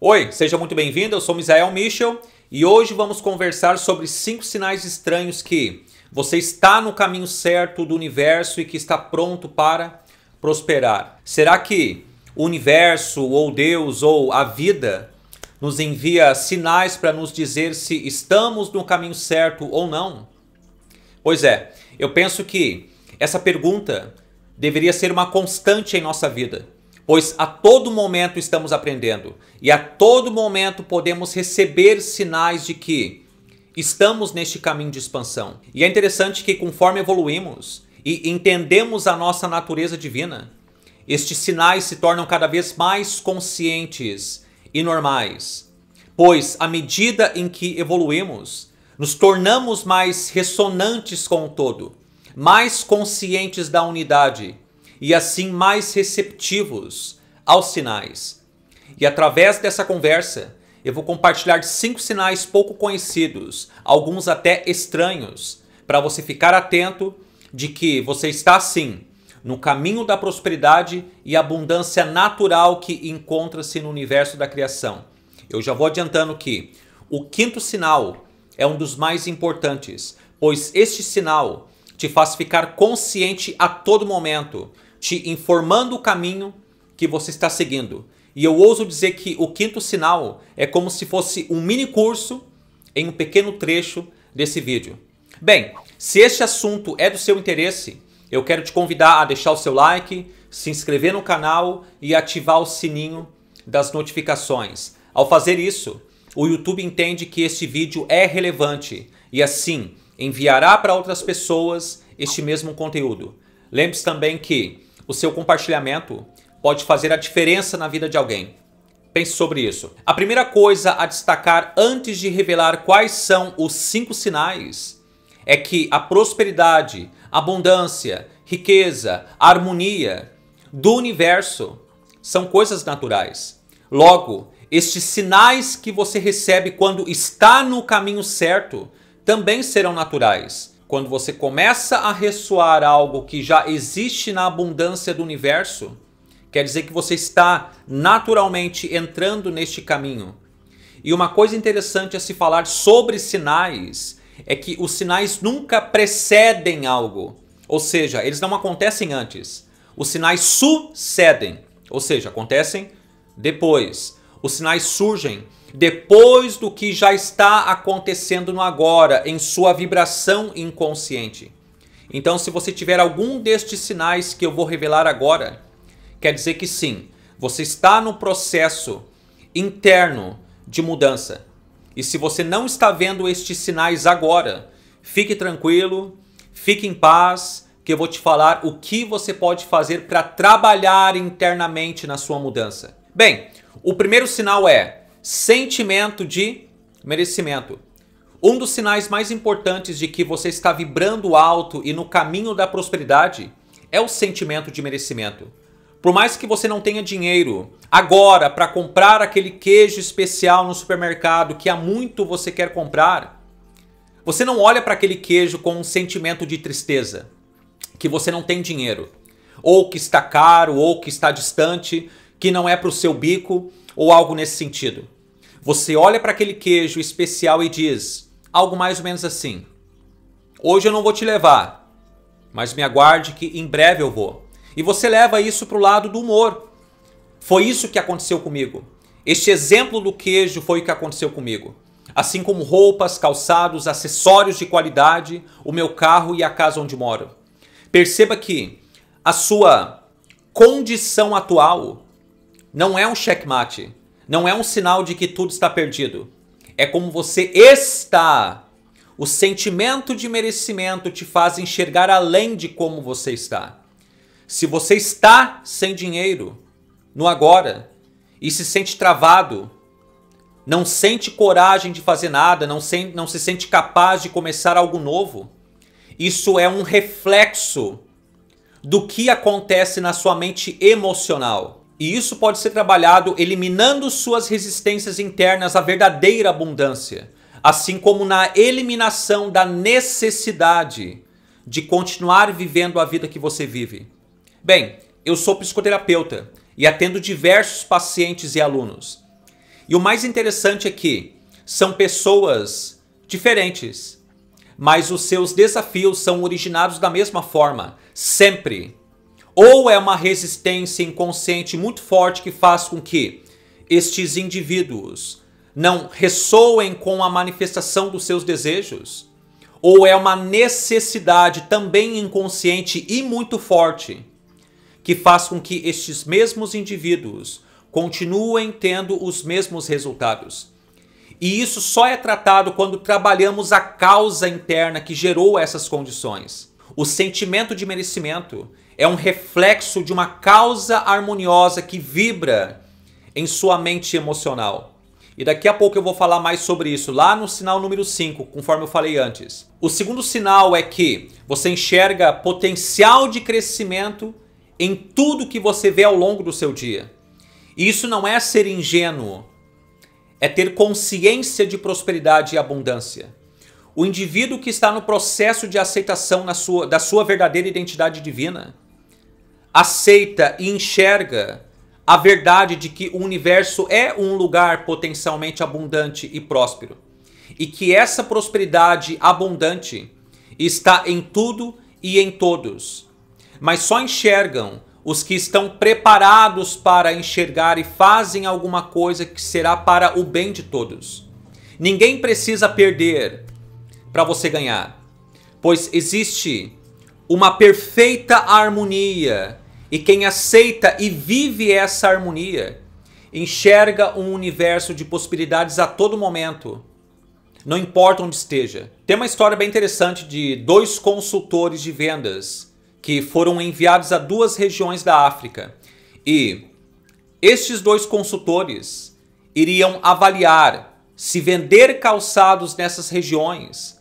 Oi, seja muito bem-vindo. Eu sou Misael Michel e hoje vamos conversar sobre cinco sinais estranhos que você está no caminho certo do universo e que está pronto para prosperar. Será que o universo ou Deus ou a vida nos envia sinais para nos dizer se estamos no caminho certo ou não? Pois é, eu penso que essa pergunta deveria ser uma constante em nossa vida pois a todo momento estamos aprendendo e a todo momento podemos receber sinais de que estamos neste caminho de expansão. E é interessante que conforme evoluímos e entendemos a nossa natureza divina, estes sinais se tornam cada vez mais conscientes e normais, pois à medida em que evoluímos, nos tornamos mais ressonantes com o todo, mais conscientes da unidade e assim mais receptivos aos sinais. E através dessa conversa, eu vou compartilhar cinco sinais pouco conhecidos, alguns até estranhos, para você ficar atento de que você está sim no caminho da prosperidade e abundância natural que encontra-se no universo da criação. Eu já vou adiantando que o quinto sinal é um dos mais importantes, pois este sinal te faz ficar consciente a todo momento te informando o caminho que você está seguindo. E eu ouso dizer que o quinto sinal é como se fosse um mini curso em um pequeno trecho desse vídeo. Bem, se este assunto é do seu interesse, eu quero te convidar a deixar o seu like, se inscrever no canal e ativar o sininho das notificações. Ao fazer isso, o YouTube entende que este vídeo é relevante e assim enviará para outras pessoas este mesmo conteúdo. Lembre-se também que o seu compartilhamento pode fazer a diferença na vida de alguém. Pense sobre isso. A primeira coisa a destacar antes de revelar quais são os cinco sinais é que a prosperidade, abundância, riqueza, harmonia do universo são coisas naturais. Logo, estes sinais que você recebe quando está no caminho certo também serão naturais quando você começa a ressoar algo que já existe na abundância do universo, quer dizer que você está naturalmente entrando neste caminho. E uma coisa interessante a se falar sobre sinais é que os sinais nunca precedem algo, ou seja, eles não acontecem antes. Os sinais sucedem, ou seja, acontecem depois. Os sinais surgem depois do que já está acontecendo no agora, em sua vibração inconsciente. Então, se você tiver algum destes sinais que eu vou revelar agora, quer dizer que sim, você está no processo interno de mudança. E se você não está vendo estes sinais agora, fique tranquilo, fique em paz, que eu vou te falar o que você pode fazer para trabalhar internamente na sua mudança. Bem, o primeiro sinal é sentimento de merecimento. Um dos sinais mais importantes de que você está vibrando alto e no caminho da prosperidade é o sentimento de merecimento. Por mais que você não tenha dinheiro agora para comprar aquele queijo especial no supermercado que há muito você quer comprar, você não olha para aquele queijo com um sentimento de tristeza, que você não tem dinheiro, ou que está caro, ou que está distante que não é para o seu bico ou algo nesse sentido. Você olha para aquele queijo especial e diz algo mais ou menos assim: Hoje eu não vou te levar, mas me aguarde que em breve eu vou. E você leva isso para o lado do humor. Foi isso que aconteceu comigo. Este exemplo do queijo foi o que aconteceu comigo. Assim como roupas, calçados, acessórios de qualidade, o meu carro e a casa onde moro. Perceba que a sua condição atual não é um checkmate. Não é um sinal de que tudo está perdido. É como você está. O sentimento de merecimento te faz enxergar além de como você está. Se você está sem dinheiro, no agora, e se sente travado, não sente coragem de fazer nada, não se, não se sente capaz de começar algo novo. Isso é um reflexo do que acontece na sua mente emocional. E isso pode ser trabalhado eliminando suas resistências internas à verdadeira abundância, assim como na eliminação da necessidade de continuar vivendo a vida que você vive. Bem, eu sou psicoterapeuta e atendo diversos pacientes e alunos. E o mais interessante é que são pessoas diferentes, mas os seus desafios são originados da mesma forma, sempre ou é uma resistência inconsciente muito forte que faz com que estes indivíduos não ressoem com a manifestação dos seus desejos, ou é uma necessidade também inconsciente e muito forte que faz com que estes mesmos indivíduos continuem tendo os mesmos resultados. E isso só é tratado quando trabalhamos a causa interna que gerou essas condições. O sentimento de merecimento é um reflexo de uma causa harmoniosa que vibra em sua mente emocional. E daqui a pouco eu vou falar mais sobre isso, lá no sinal número 5, conforme eu falei antes. O segundo sinal é que você enxerga potencial de crescimento em tudo que você vê ao longo do seu dia. E isso não é ser ingênuo, é ter consciência de prosperidade e abundância o indivíduo que está no processo de aceitação sua, da sua verdadeira identidade divina aceita e enxerga a verdade de que o universo é um lugar potencialmente abundante e próspero. E que essa prosperidade abundante está em tudo e em todos. Mas só enxergam os que estão preparados para enxergar e fazem alguma coisa que será para o bem de todos. Ninguém precisa perder para você ganhar, pois existe uma perfeita harmonia e quem aceita e vive essa harmonia enxerga um universo de possibilidades a todo momento, não importa onde esteja. Tem uma história bem interessante de dois consultores de vendas que foram enviados a duas regiões da África e estes dois consultores iriam avaliar se vender calçados nessas regiões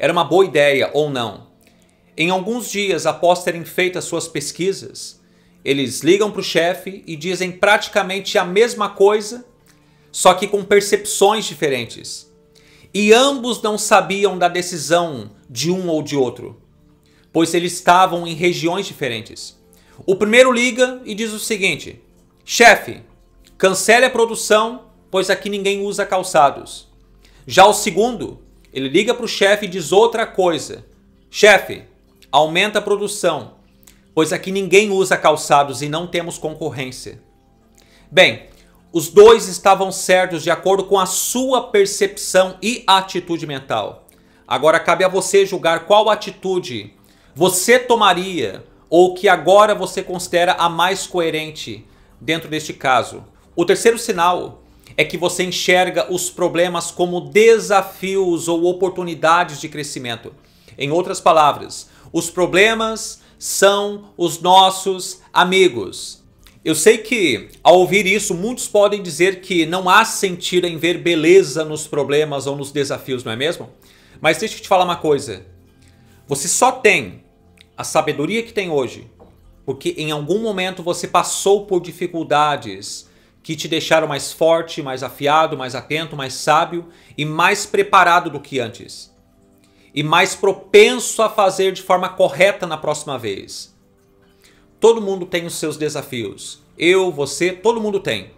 era uma boa ideia ou não. Em alguns dias após terem feito as suas pesquisas, eles ligam para o chefe e dizem praticamente a mesma coisa, só que com percepções diferentes. E ambos não sabiam da decisão de um ou de outro, pois eles estavam em regiões diferentes. O primeiro liga e diz o seguinte: chefe, cancele a produção, pois aqui ninguém usa calçados. Já o segundo ele liga para o chefe e diz outra coisa: chefe, aumenta a produção, pois aqui ninguém usa calçados e não temos concorrência. Bem, os dois estavam certos de acordo com a sua percepção e atitude mental. Agora cabe a você julgar qual atitude você tomaria ou que agora você considera a mais coerente dentro deste caso. O terceiro sinal é que você enxerga os problemas como desafios ou oportunidades de crescimento. Em outras palavras, os problemas são os nossos amigos. Eu sei que, ao ouvir isso, muitos podem dizer que não há sentido em ver beleza nos problemas ou nos desafios, não é mesmo? Mas deixa eu te falar uma coisa. Você só tem a sabedoria que tem hoje porque em algum momento você passou por dificuldades que te deixaram mais forte, mais afiado, mais atento, mais sábio e mais preparado do que antes. E mais propenso a fazer de forma correta na próxima vez. Todo mundo tem os seus desafios. Eu, você, todo mundo tem.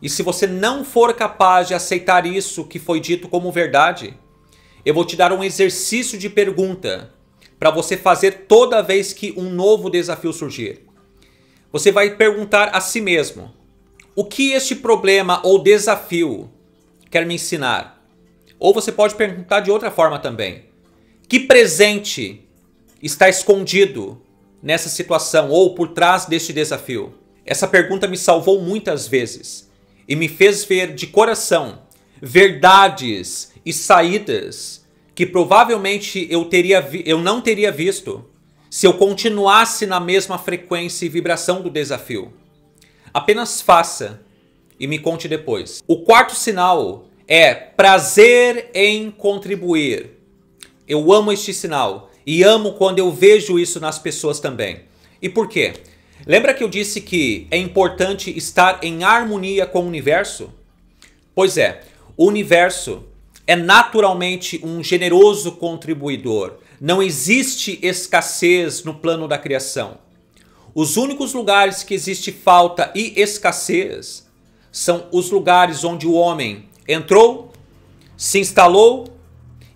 E se você não for capaz de aceitar isso que foi dito como verdade, eu vou te dar um exercício de pergunta para você fazer toda vez que um novo desafio surgir. Você vai perguntar a si mesmo: o que este problema ou desafio quer me ensinar? Ou você pode perguntar de outra forma também. Que presente está escondido nessa situação ou por trás deste desafio? Essa pergunta me salvou muitas vezes e me fez ver de coração verdades e saídas que provavelmente eu, teria eu não teria visto se eu continuasse na mesma frequência e vibração do desafio. Apenas faça e me conte depois. O quarto sinal é prazer em contribuir. Eu amo este sinal e amo quando eu vejo isso nas pessoas também. E por quê? Lembra que eu disse que é importante estar em harmonia com o universo? Pois é, o universo é naturalmente um generoso contribuidor. Não existe escassez no plano da criação. Os únicos lugares que existe falta e escassez são os lugares onde o homem entrou, se instalou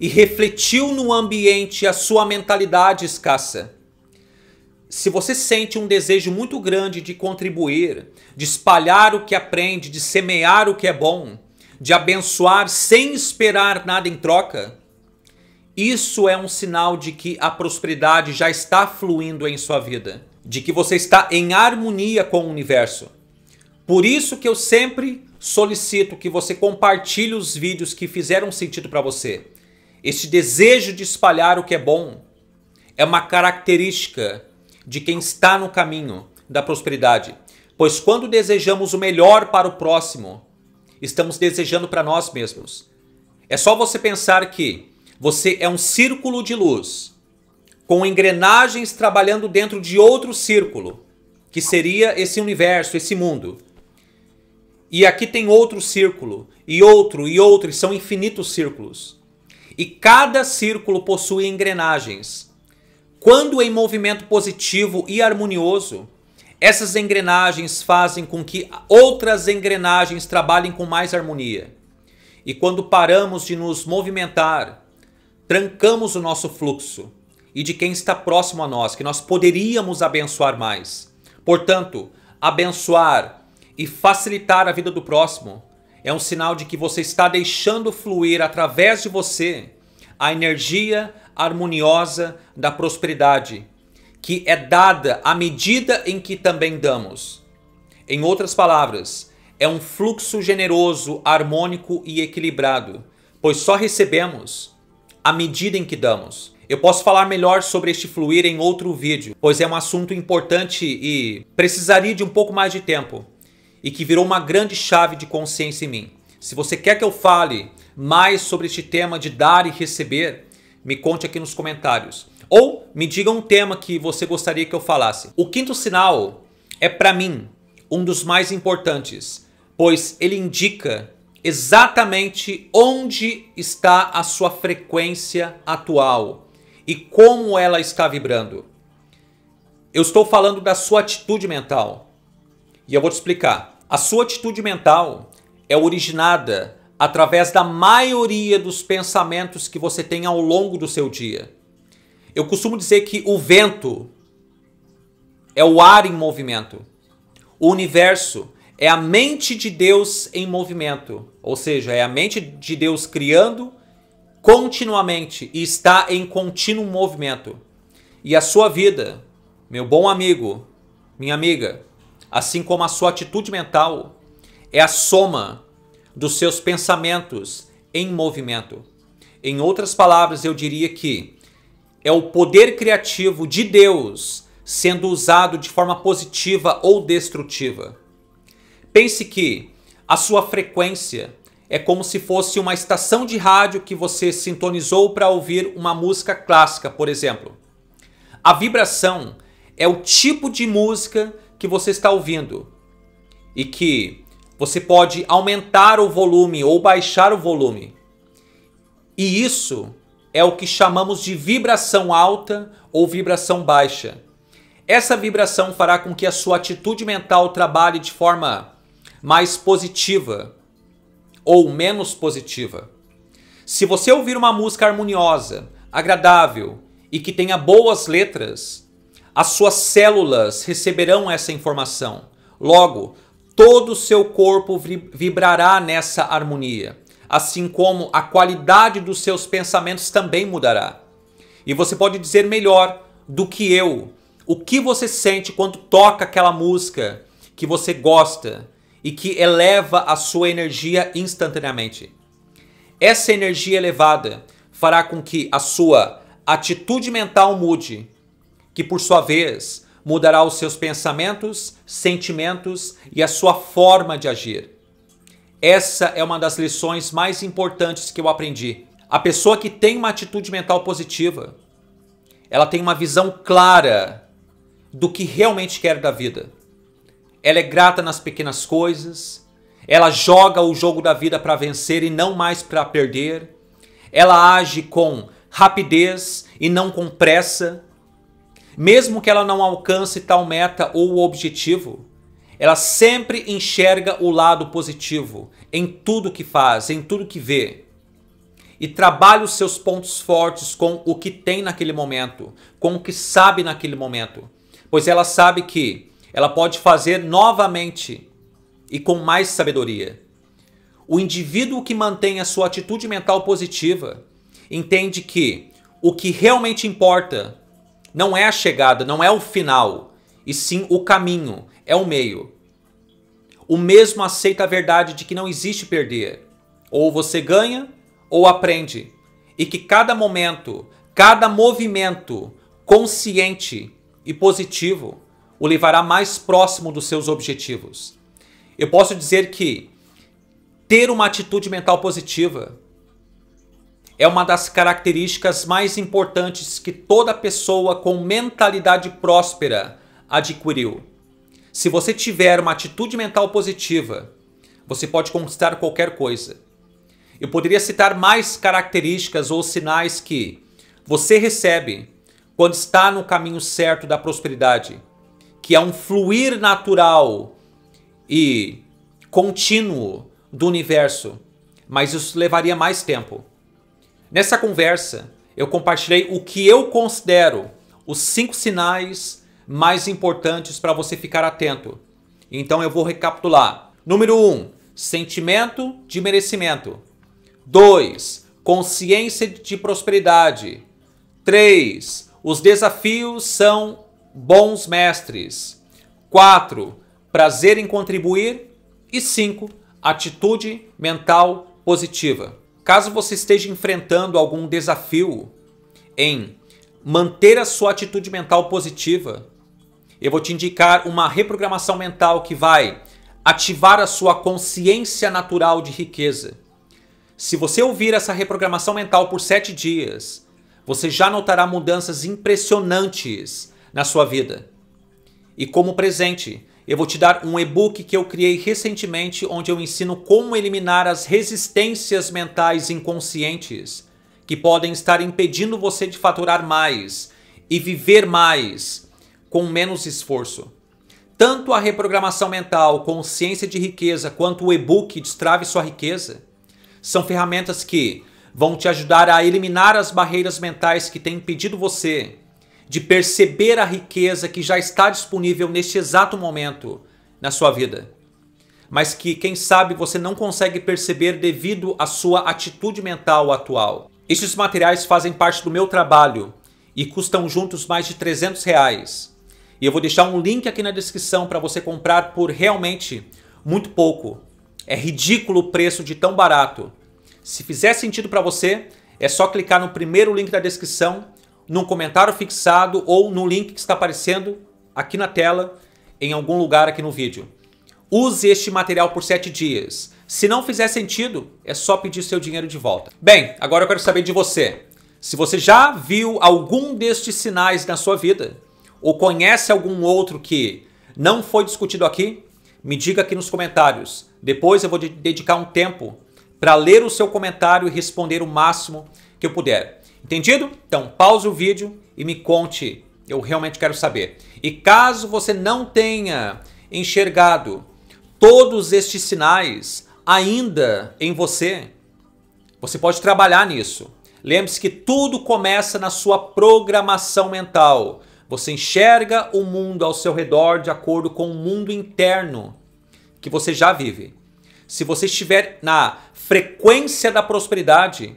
e refletiu no ambiente a sua mentalidade escassa. Se você sente um desejo muito grande de contribuir, de espalhar o que aprende, de semear o que é bom, de abençoar sem esperar nada em troca, isso é um sinal de que a prosperidade já está fluindo em sua vida de que você está em harmonia com o universo. Por isso que eu sempre solicito que você compartilhe os vídeos que fizeram sentido para você. Este desejo de espalhar o que é bom é uma característica de quem está no caminho da prosperidade, pois quando desejamos o melhor para o próximo, estamos desejando para nós mesmos. É só você pensar que você é um círculo de luz com engrenagens trabalhando dentro de outro círculo, que seria esse universo, esse mundo. E aqui tem outro círculo, e outro, e outro, e são infinitos círculos. E cada círculo possui engrenagens. Quando em movimento positivo e harmonioso, essas engrenagens fazem com que outras engrenagens trabalhem com mais harmonia. E quando paramos de nos movimentar, trancamos o nosso fluxo e de quem está próximo a nós, que nós poderíamos abençoar mais. Portanto, abençoar e facilitar a vida do próximo é um sinal de que você está deixando fluir através de você a energia harmoniosa da prosperidade, que é dada à medida em que também damos. Em outras palavras, é um fluxo generoso, harmônico e equilibrado, pois só recebemos à medida em que damos. Eu posso falar melhor sobre este fluir em outro vídeo, pois é um assunto importante e precisaria de um pouco mais de tempo e que virou uma grande chave de consciência em mim. Se você quer que eu fale mais sobre este tema de dar e receber, me conte aqui nos comentários. Ou me diga um tema que você gostaria que eu falasse. O quinto sinal é, para mim, um dos mais importantes, pois ele indica exatamente onde está a sua frequência atual e como ela está vibrando. Eu estou falando da sua atitude mental. E eu vou te explicar. A sua atitude mental é originada através da maioria dos pensamentos que você tem ao longo do seu dia. Eu costumo dizer que o vento é o ar em movimento. O universo é a mente de Deus em movimento, ou seja, é a mente de Deus criando continuamente e está em contínuo movimento. E a sua vida, meu bom amigo, minha amiga, assim como a sua atitude mental, é a soma dos seus pensamentos em movimento. Em outras palavras, eu diria que é o poder criativo de Deus sendo usado de forma positiva ou destrutiva. Pense que a sua frequência é como se fosse uma estação de rádio que você sintonizou para ouvir uma música clássica, por exemplo. A vibração é o tipo de música que você está ouvindo e que você pode aumentar o volume ou baixar o volume. E isso é o que chamamos de vibração alta ou vibração baixa. Essa vibração fará com que a sua atitude mental trabalhe de forma mais positiva ou menos positiva. Se você ouvir uma música harmoniosa, agradável e que tenha boas letras, as suas células receberão essa informação. Logo, todo o seu corpo vibrará nessa harmonia, assim como a qualidade dos seus pensamentos também mudará. E você pode dizer melhor do que eu o que você sente quando toca aquela música que você gosta e que eleva a sua energia instantaneamente. Essa energia elevada fará com que a sua atitude mental mude, que por sua vez mudará os seus pensamentos, sentimentos e a sua forma de agir. Essa é uma das lições mais importantes que eu aprendi. A pessoa que tem uma atitude mental positiva, ela tem uma visão clara do que realmente quer da vida ela é grata nas pequenas coisas, ela joga o jogo da vida para vencer e não mais para perder, ela age com rapidez e não com pressa, mesmo que ela não alcance tal meta ou objetivo, ela sempre enxerga o lado positivo em tudo que faz, em tudo que vê. E trabalha os seus pontos fortes com o que tem naquele momento, com o que sabe naquele momento. Pois ela sabe que ela pode fazer novamente e com mais sabedoria. O indivíduo que mantém a sua atitude mental positiva entende que o que realmente importa não é a chegada, não é o final, e sim o caminho, é o meio. O mesmo aceita a verdade de que não existe perder. Ou você ganha ou aprende. E que cada momento, cada movimento consciente e positivo o levará mais próximo dos seus objetivos. Eu posso dizer que ter uma atitude mental positiva é uma das características mais importantes que toda pessoa com mentalidade próspera adquiriu. Se você tiver uma atitude mental positiva, você pode conquistar qualquer coisa. Eu poderia citar mais características ou sinais que você recebe quando está no caminho certo da prosperidade que é um fluir natural e contínuo do universo, mas isso levaria mais tempo. Nessa conversa, eu compartilhei o que eu considero os cinco sinais mais importantes para você ficar atento. Então eu vou recapitular. Número 1, um, sentimento de merecimento. 2, consciência de prosperidade. 3, os desafios são bons mestres. 4. Prazer em contribuir. E 5. Atitude mental positiva. Caso você esteja enfrentando algum desafio em manter a sua atitude mental positiva, eu vou te indicar uma reprogramação mental que vai ativar a sua consciência natural de riqueza. Se você ouvir essa reprogramação mental por sete dias, você já notará mudanças impressionantes na sua vida. E como presente, eu vou te dar um e-book que eu criei recentemente onde eu ensino como eliminar as resistências mentais inconscientes que podem estar impedindo você de faturar mais e viver mais com menos esforço. Tanto a reprogramação mental, consciência de riqueza, quanto o e-book Destrave Sua Riqueza são ferramentas que vão te ajudar a eliminar as barreiras mentais que têm impedido você de perceber a riqueza que já está disponível neste exato momento na sua vida, mas que, quem sabe, você não consegue perceber devido à sua atitude mental atual. Estes materiais fazem parte do meu trabalho e custam juntos mais de 300 reais. E eu vou deixar um link aqui na descrição para você comprar por realmente muito pouco. É ridículo o preço de tão barato. Se fizer sentido para você, é só clicar no primeiro link da descrição num comentário fixado ou no link que está aparecendo aqui na tela, em algum lugar aqui no vídeo. Use este material por 7 dias. Se não fizer sentido, é só pedir seu dinheiro de volta. Bem, agora eu quero saber de você. Se você já viu algum destes sinais na sua vida, ou conhece algum outro que não foi discutido aqui, me diga aqui nos comentários. Depois eu vou dedicar um tempo para ler o seu comentário e responder o máximo que eu puder. Entendido? Então pause o vídeo e me conte. Eu realmente quero saber. E caso você não tenha enxergado todos estes sinais ainda em você, você pode trabalhar nisso. Lembre-se que tudo começa na sua programação mental. Você enxerga o mundo ao seu redor de acordo com o mundo interno que você já vive. Se você estiver na frequência da prosperidade,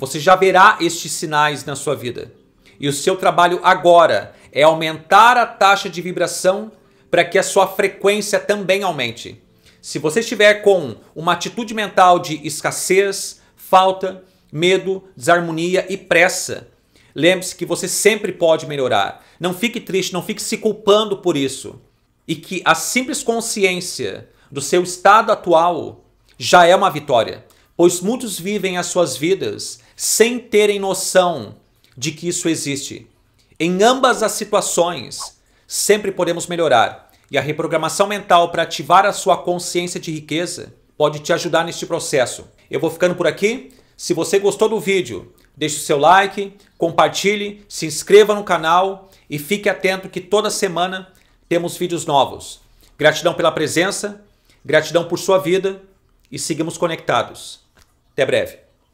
você já verá estes sinais na sua vida. E o seu trabalho agora é aumentar a taxa de vibração para que a sua frequência também aumente. Se você estiver com uma atitude mental de escassez, falta, medo, desarmonia e pressa, lembre-se que você sempre pode melhorar. Não fique triste, não fique se culpando por isso. E que a simples consciência do seu estado atual já é uma vitória, pois muitos vivem as suas vidas sem terem noção de que isso existe. Em ambas as situações, sempre podemos melhorar. E a reprogramação mental para ativar a sua consciência de riqueza pode te ajudar neste processo. Eu vou ficando por aqui. Se você gostou do vídeo, deixe o seu like, compartilhe, se inscreva no canal e fique atento que toda semana temos vídeos novos. Gratidão pela presença, gratidão por sua vida e seguimos conectados. Até breve.